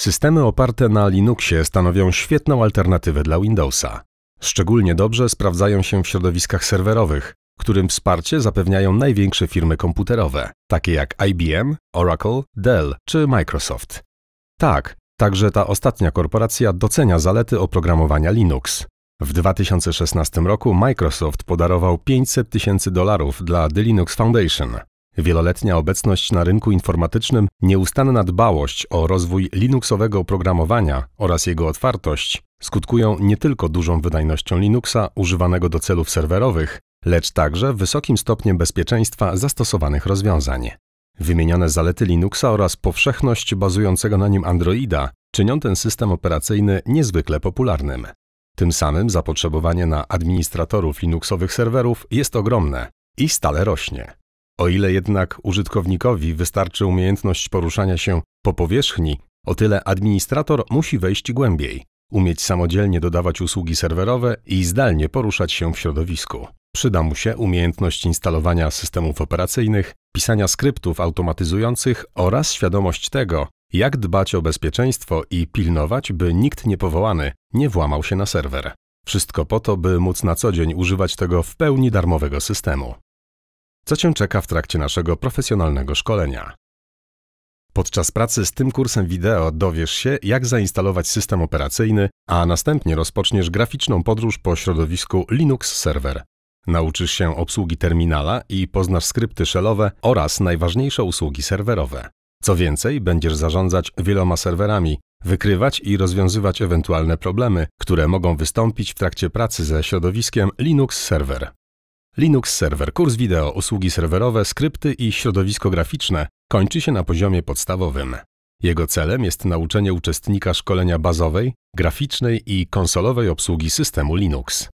Systemy oparte na Linuxie stanowią świetną alternatywę dla Windowsa. Szczególnie dobrze sprawdzają się w środowiskach serwerowych, którym wsparcie zapewniają największe firmy komputerowe, takie jak IBM, Oracle, Dell czy Microsoft. Tak, także ta ostatnia korporacja docenia zalety oprogramowania Linux. W 2016 roku Microsoft podarował 500 tysięcy dolarów dla The Linux Foundation, Wieloletnia obecność na rynku informatycznym, nieustanna dbałość o rozwój Linuxowego oprogramowania oraz jego otwartość skutkują nie tylko dużą wydajnością Linuxa używanego do celów serwerowych, lecz także wysokim stopniem bezpieczeństwa zastosowanych rozwiązań. Wymienione zalety Linuxa oraz powszechność bazującego na nim Androida czynią ten system operacyjny niezwykle popularnym. Tym samym zapotrzebowanie na administratorów Linuxowych serwerów jest ogromne i stale rośnie. O ile jednak użytkownikowi wystarczy umiejętność poruszania się po powierzchni, o tyle administrator musi wejść głębiej, umieć samodzielnie dodawać usługi serwerowe i zdalnie poruszać się w środowisku. Przyda mu się umiejętność instalowania systemów operacyjnych, pisania skryptów automatyzujących oraz świadomość tego, jak dbać o bezpieczeństwo i pilnować, by nikt niepowołany nie włamał się na serwer. Wszystko po to, by móc na co dzień używać tego w pełni darmowego systemu co Cię czeka w trakcie naszego profesjonalnego szkolenia. Podczas pracy z tym kursem wideo dowiesz się, jak zainstalować system operacyjny, a następnie rozpoczniesz graficzną podróż po środowisku Linux Server. Nauczysz się obsługi terminala i poznasz skrypty shellowe oraz najważniejsze usługi serwerowe. Co więcej, będziesz zarządzać wieloma serwerami, wykrywać i rozwiązywać ewentualne problemy, które mogą wystąpić w trakcie pracy ze środowiskiem Linux Server. Linux Server, kurs wideo, usługi serwerowe, skrypty i środowisko graficzne kończy się na poziomie podstawowym. Jego celem jest nauczenie uczestnika szkolenia bazowej, graficznej i konsolowej obsługi systemu Linux.